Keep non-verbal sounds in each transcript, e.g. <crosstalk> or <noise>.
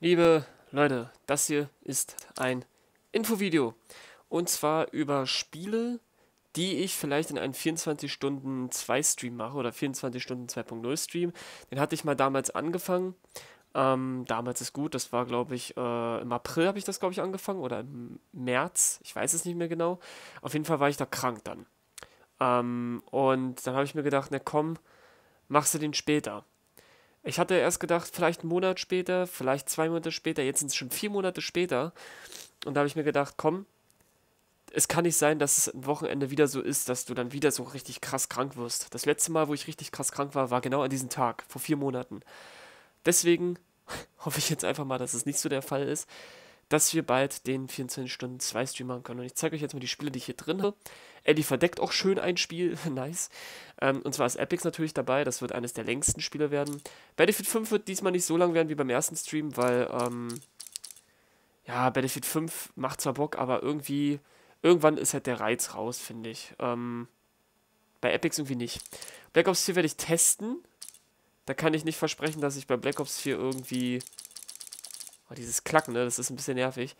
Liebe Leute, das hier ist ein Infovideo. Und zwar über Spiele, die ich vielleicht in einem 24-Stunden-2-Stream mache oder 24-Stunden-2.0-Stream. Den hatte ich mal damals angefangen. Ähm, damals ist gut, das war glaube ich äh, im April habe ich das glaube ich angefangen oder im März, ich weiß es nicht mehr genau. Auf jeden Fall war ich da krank dann. Ähm, und dann habe ich mir gedacht, na komm, machst du den später. Ich hatte erst gedacht, vielleicht einen Monat später, vielleicht zwei Monate später, jetzt sind es schon vier Monate später. Und da habe ich mir gedacht, komm, es kann nicht sein, dass es am Wochenende wieder so ist, dass du dann wieder so richtig krass krank wirst. Das letzte Mal, wo ich richtig krass krank war, war genau an diesem Tag, vor vier Monaten. Deswegen <laughs> hoffe ich jetzt einfach mal, dass es nicht so der Fall ist dass wir bald den 24 Stunden 2 Stream machen können. Und ich zeige euch jetzt mal die Spiele, die ich hier drin habe. Eddie verdeckt auch schön ein Spiel, <laughs> nice. Ähm, und zwar ist Epics natürlich dabei, das wird eines der längsten Spiele werden. Battlefield 5 wird diesmal nicht so lang werden wie beim ersten Stream, weil, ähm, ja, Battlefield 5 macht zwar Bock, aber irgendwie, irgendwann ist halt der Reiz raus, finde ich. Ähm, bei Epics irgendwie nicht. Black Ops 4 werde ich testen. Da kann ich nicht versprechen, dass ich bei Black Ops 4 irgendwie Oh, dieses Klacken, ne? das ist ein bisschen nervig,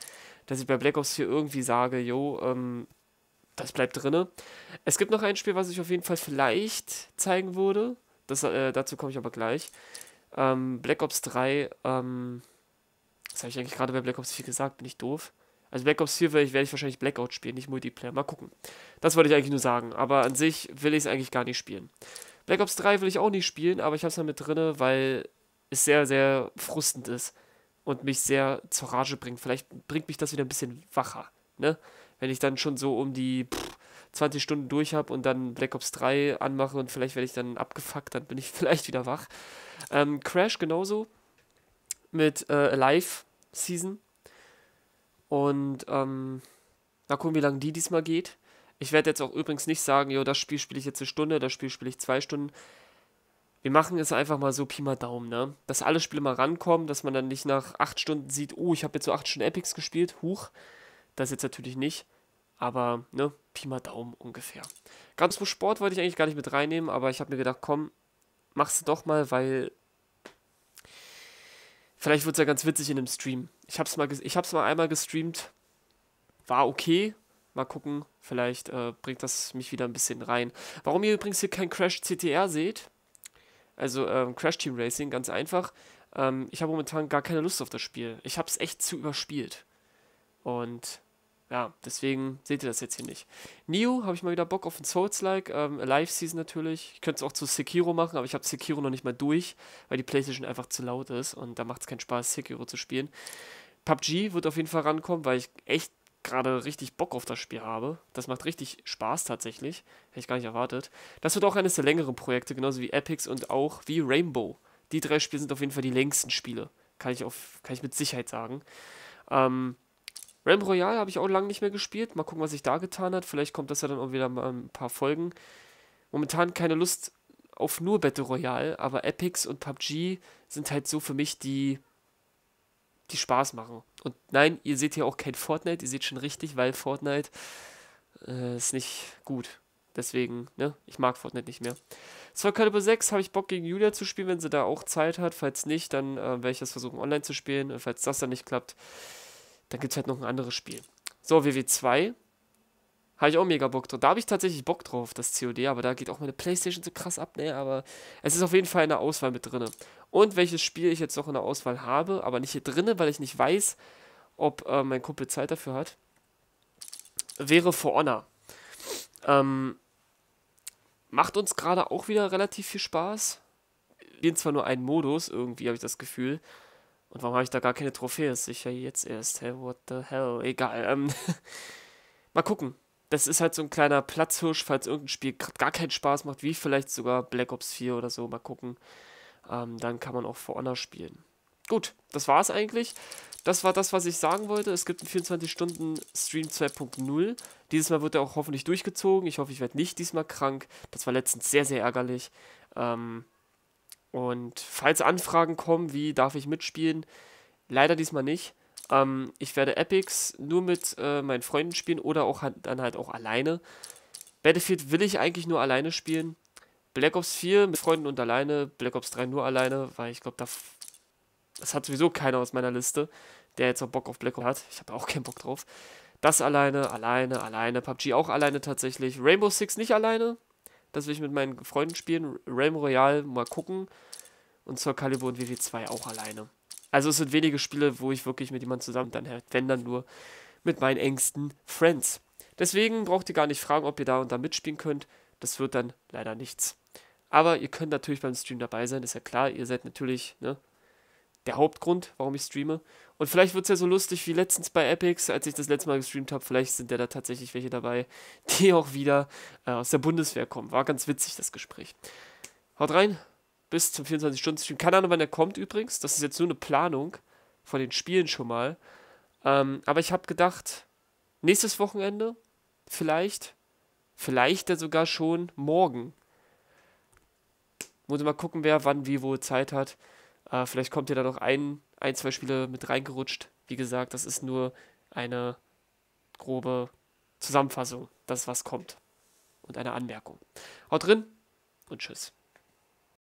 dass ich bei Black Ops 4 irgendwie sage, jo, ähm, das bleibt drinne. Es gibt noch ein Spiel, was ich auf jeden Fall vielleicht zeigen würde. Das, äh, dazu komme ich aber gleich. Ähm, Black Ops 3, ähm, das habe ich eigentlich gerade bei Black Ops 4 gesagt, bin ich doof. Also Black Ops 4 werde ich, werd ich wahrscheinlich Blackout spielen, nicht Multiplayer. Mal gucken. Das wollte ich eigentlich nur sagen, aber an sich will ich es eigentlich gar nicht spielen. Black Ops 3 will ich auch nicht spielen, aber ich habe es mal mit drinne, weil es sehr, sehr frustend ist und mich sehr zur Rage bringt. Vielleicht bringt mich das wieder ein bisschen wacher, ne? Wenn ich dann schon so um die pff, 20 Stunden durch habe und dann Black Ops 3 anmache und vielleicht werde ich dann abgefuckt, dann bin ich <laughs> vielleicht wieder wach. Ähm, Crash genauso mit äh, Alive Season. Und ähm, mal gucken, wie lange die diesmal geht. Ich werde jetzt auch übrigens nicht sagen, jo, das Spiel spiele ich jetzt eine Stunde, das Spiel spiele ich zwei Stunden wir machen es einfach mal so Pi mal Daumen, ne? Dass alle Spiele mal rankommen, dass man dann nicht nach acht Stunden sieht, oh, ich habe jetzt so acht Stunden Epics gespielt, huch. Das jetzt natürlich nicht, aber, ne, Pi mal Daumen ungefähr. Ganz pro Sport wollte ich eigentlich gar nicht mit reinnehmen, aber ich habe mir gedacht, komm, mach's doch mal, weil vielleicht wird's ja ganz witzig in einem Stream. Ich hab's mal, ich hab's mal einmal gestreamt, war okay, Mal gucken, vielleicht äh, bringt das mich wieder ein bisschen rein. Warum ihr übrigens hier kein Crash CTR seht, also ähm, Crash Team Racing, ganz einfach. Ähm, ich habe momentan gar keine Lust auf das Spiel. Ich habe es echt zu überspielt. Und ja, deswegen seht ihr das jetzt hier nicht. Neo habe ich mal wieder Bock auf ein Souls-like. Ähm, Live Season natürlich. Ich könnte es auch zu Sekiro machen, aber ich habe Sekiro noch nicht mal durch, weil die Playstation einfach zu laut ist und da macht es keinen Spaß, Sekiro zu spielen. PUBG wird auf jeden Fall rankommen, weil ich echt gerade richtig Bock auf das Spiel habe. Das macht richtig Spaß tatsächlich. Hätte ich gar nicht erwartet. Das wird auch eines der längeren Projekte, genauso wie Epics und auch wie Rainbow. Die drei Spiele sind auf jeden Fall die längsten Spiele. Kann ich, auf, kann ich mit Sicherheit sagen. Ähm, Ram Royale habe ich auch lange nicht mehr gespielt. Mal gucken, was sich da getan hat. Vielleicht kommt das ja dann auch wieder mal ein paar Folgen. Momentan keine Lust auf nur Battle Royale, aber Epics und PUBG sind halt so für mich die die Spaß machen. Und nein, ihr seht hier auch kein Fortnite, ihr seht schon richtig, weil Fortnite äh, ist nicht gut. Deswegen, ne, ich mag Fortnite nicht mehr. Soul Calibur 6 habe ich Bock gegen Julia zu spielen, wenn sie da auch Zeit hat. Falls nicht, dann äh, werde ich das versuchen online zu spielen. Und falls das dann nicht klappt, dann gibt es halt noch ein anderes Spiel. So, WW2 habe ich auch mega Bock drauf. Da habe ich tatsächlich Bock drauf, das COD, aber da geht auch meine Playstation so krass ab, ne? Aber es ist auf jeden Fall in der Auswahl mit drin. Und welches Spiel ich jetzt noch in der Auswahl habe, aber nicht hier drinne, weil ich nicht weiß, ob äh, mein Kumpel Zeit dafür hat, wäre For Honor. Ähm, macht uns gerade auch wieder relativ viel Spaß. Wir zwar nur einen Modus, irgendwie habe ich das Gefühl. Und warum habe ich da gar keine Trophäe? ist sicher jetzt erst. Hey, what the hell? Egal. Ähm, <laughs> mal gucken das ist halt so ein kleiner Platzhirsch, falls irgendein Spiel gerade gar keinen Spaß macht, wie vielleicht sogar Black Ops 4 oder so, mal gucken. Ähm, dann kann man auch For Honor spielen. Gut, das war es eigentlich. Das war das, was ich sagen wollte. Es gibt einen 24-Stunden-Stream 2.0. Dieses Mal wird er auch hoffentlich durchgezogen. Ich hoffe, ich werde nicht diesmal krank. Das war letztens sehr, sehr ärgerlich. Ähm, und falls Anfragen kommen, wie darf ich mitspielen, leider diesmal nicht. Ähm, ich werde Epics nur mit äh, meinen Freunden spielen oder auch halt, dann halt auch alleine. Battlefield will ich eigentlich nur alleine spielen. Black Ops 4 mit Freunden und alleine. Black Ops 3 nur alleine, weil ich glaube, da das hat sowieso keiner aus meiner Liste, der jetzt auch Bock auf Black Ops hat. Ich habe auch keinen Bock drauf. Das alleine, alleine, alleine. PUBG auch alleine tatsächlich. Rainbow Six nicht alleine. Das will ich mit meinen Freunden spielen. Realm Royale mal gucken. Und Soul Calibur und WW2 auch alleine. Also es sind wenige Spiele, wo ich wirklich mit jemandem zusammen dann halt, wenn dann nur mit meinen engsten Friends. Deswegen braucht ihr gar nicht fragen, ob ihr da und da mitspielen könnt. Das wird dann leider nichts. Aber ihr könnt natürlich beim Stream dabei sein, ist ja klar. Ihr seid natürlich ne, der Hauptgrund, warum ich streame. Und vielleicht wird es ja so lustig wie letztens bei Epics, als ich das letzte Mal gestreamt habe. Vielleicht sind ja da tatsächlich welche dabei, die auch wieder äh, aus der Bundeswehr kommen. War ganz witzig, das Gespräch. Haut rein, bis zum 24-Stunden-Stream. Keine Ahnung, wann der kommt übrigens. Das ist jetzt nur eine Planung von den Spielen schon mal. Ähm, aber ich habe gedacht, nächstes Wochenende, vielleicht, vielleicht ja sogar schon morgen. Muss mal gucken, wer wann, wie, wo Zeit hat. Äh, vielleicht kommt ja da noch ein, ein, zwei Spiele mit reingerutscht. Wie gesagt, das ist nur eine grobe Zusammenfassung, das was kommt. Und eine Anmerkung. Haut drin und tschüss.